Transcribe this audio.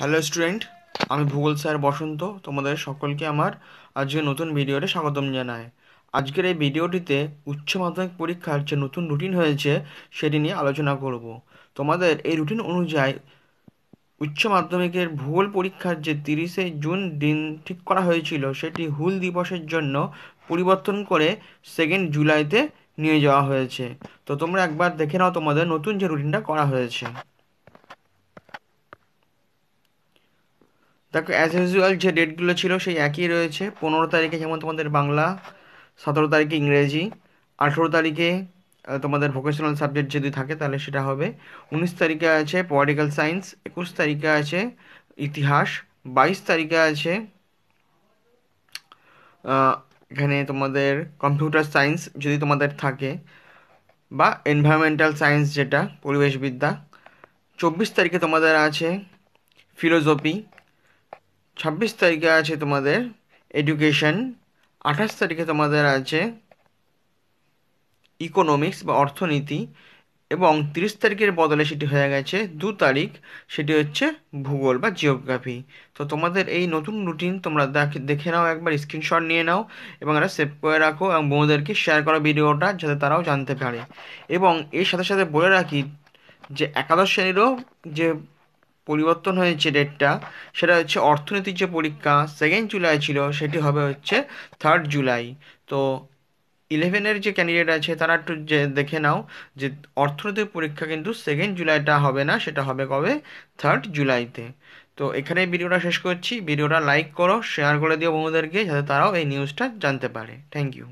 hello student আমি ভূগোল sir বসন্ত তোমাদের সকলকে আমার আজকে নতুন ভিডিওতে স্বাগতম জানাই আজকের এই ভিডিওটিতে উচ্চ মাধ্যমিক পরীক্ষার যে নতুন রুটিন হয়েছে সেটি নিয়ে আলোচনা করব তোমাদের এই রুটিন অনুযায়ী উচ্চ মাধ্যমিকের ভূগোল পরীক্ষার যে তিরিশে জুন দিন ঠিক করা হয়েছিল সেটি হুল দিবসের জন্য পরিবর্তন করে সেকেন্ড জুলাইতে নিয়ে যাওয়া হয়েছে তো তোমরা একবার দেখে নাও তোমাদের নতুন যে রুটিনটা করা হয়েছে দেখো অ্যাজ ইউজুয়াল যে ডেটগুলো ছিল সেই একই রয়েছে পনেরো তারিখে যেমন তোমাদের বাংলা সতেরো তারিখে ইংরেজি আঠেরো তারিখে তোমাদের ভোকেশনাল সাবজেক্ট যদি থাকে তাহলে সেটা হবে উনিশ তারিখে আছে পলিটিক্যাল সায়েন্স একুশ তারিখে আছে ইতিহাস বাইশ তারিখে আছে এখানে তোমাদের কম্পিউটার সায়েন্স যদি তোমাদের থাকে বা এনভায়রনমেন্টাল সায়েন্স যেটা পরিবেশবিদ্যা চব্বিশ তারিখে তোমাদের আছে ফিলোজফি ছাব্বিশ তারিখে আছে তোমাদের এডুকেশন আঠাশ তারিখে তোমাদের আছে ইকোনমিক্স বা অর্থনীতি এবং তিরিশ তারিখের বদলে সেটি হয়ে গেছে দু তারিখ সেটি হচ্ছে ভূগোল বা জিওগ্রাফি তো তোমাদের এই নতুন রুটিন তোমরা দেখে নাও একবার স্ক্রিনশট নিয়ে নাও এবং এটা সেভ করে রাখো এবং বন্ধুদেরকে শেয়ার করো ভিডিওটা যাতে তারাও জানতে পারে এবং এর সাথে সাথে বলে রাখি যে একাদশ শ্রেণীরও যে পরিবর্তন হয়েছে ডেটটা সেটা হচ্ছে অর্থনীতির যে পরীক্ষা সেকেন্ড জুলাই ছিল সেটি হবে হচ্ছে থার্ড জুলাই তো ইলেভেনের যে ক্যান্ডিডেট আছে তারা একটু যে দেখে নাও যে অর্থনৈতিক পরীক্ষা কিন্তু সেকেন্ড জুলাইটা হবে না সেটা হবে কবে থার্ড জুলাইতে তো এখানে ভিডিওটা শেষ করছি ভিডিওটা লাইক করো শেয়ার করে দিও বন্ধুদেরকে যাতে তারাও এই নিউজটা জানতে পারে থ্যাংক ইউ